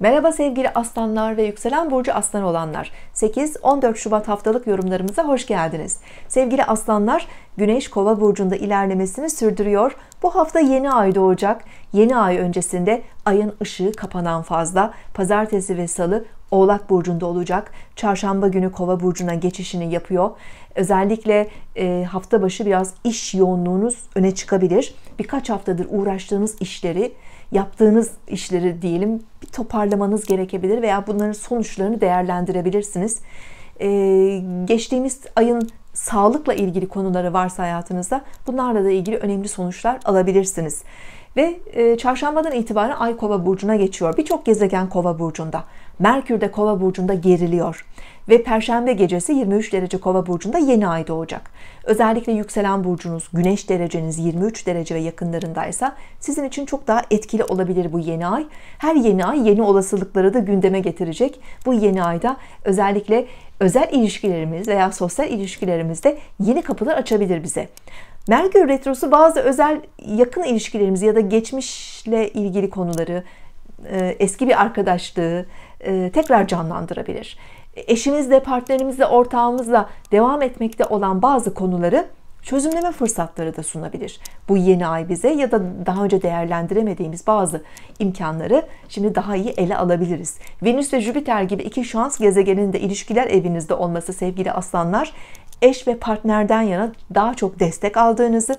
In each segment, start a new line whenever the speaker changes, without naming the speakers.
Merhaba sevgili aslanlar ve yükselen burcu aslanı olanlar. 8-14 Şubat haftalık yorumlarımıza hoş geldiniz. Sevgili aslanlar, Güneş Kova burcunda ilerlemesini sürdürüyor. Bu hafta yeni ay doğacak. Yeni ay öncesinde ayın ışığı kapanan fazla. Pazartesi ve salı Oğlak Burcu'nda olacak. Çarşamba günü Kova Burcu'na geçişini yapıyor. Özellikle e, hafta başı biraz iş yoğunluğunuz öne çıkabilir. Birkaç haftadır uğraştığınız işleri, yaptığınız işleri diyelim bir toparlamanız gerekebilir veya bunların sonuçlarını değerlendirebilirsiniz. Ee, geçtiğimiz ayın sağlıkla ilgili konuları varsa hayatınızda bunlarla da ilgili önemli sonuçlar alabilirsiniz. Ve e, çarşambadan itibaren Ay Kova burcuna geçiyor. Birçok gezegen Kova burcunda. Merkür de Kova burcunda geriliyor ve perşembe gecesi 23 derece kova burcunda yeni ay doğacak. Özellikle yükselen burcunuz, güneş dereceniz 23 derece ve yakınlarındaysa sizin için çok daha etkili olabilir bu yeni ay. Her yeni ay yeni olasılıkları da gündeme getirecek. Bu yeni ayda özellikle özel ilişkilerimiz veya sosyal ilişkilerimizde yeni kapılar açabilir bize. Merkür Retrosu bazı özel yakın ilişkilerimizi ya da geçmişle ilgili konuları, e, eski bir arkadaşlığı e, tekrar canlandırabilir. Eşimizle, partnerimizle, ortağımızla devam etmekte olan bazı konuları çözümleme fırsatları da sunabilir. Bu yeni ay bize ya da daha önce değerlendiremediğimiz bazı imkanları şimdi daha iyi ele alabiliriz. Venüs ve Jüpiter gibi iki şans gezegeninde ilişkiler evinizde olması sevgili aslanlar eş ve partnerden yana daha çok destek aldığınızı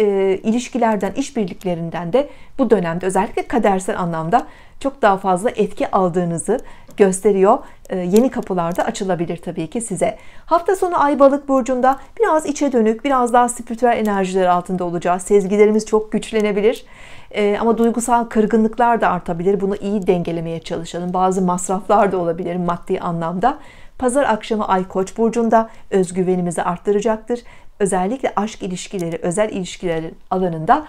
e, ilişkilerden, işbirliklerinden de bu dönemde özellikle kadersel anlamda çok daha fazla etki aldığınızı gösteriyor. E, yeni kapılarda açılabilir tabii ki size. Hafta sonu Ay Balık burcunda biraz içe dönük, biraz daha spiritüel enerjiler altında olacağız. Sezgilerimiz çok güçlenebilir. E, ama duygusal kırgınlıklar da artabilir. Bunu iyi dengelemeye çalışalım. Bazı masraflar da olabilir maddi anlamda. Pazar akşamı Ay Koç burcunda özgüvenimizi arttıracaktır. Özellikle aşk ilişkileri, özel ilişkilerin alanında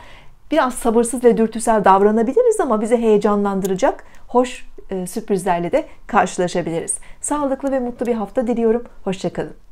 biraz sabırsız ve dürtüsel davranabiliriz ama bizi heyecanlandıracak hoş e, sürprizlerle de karşılaşabiliriz. Sağlıklı ve mutlu bir hafta diliyorum. Hoşçakalın.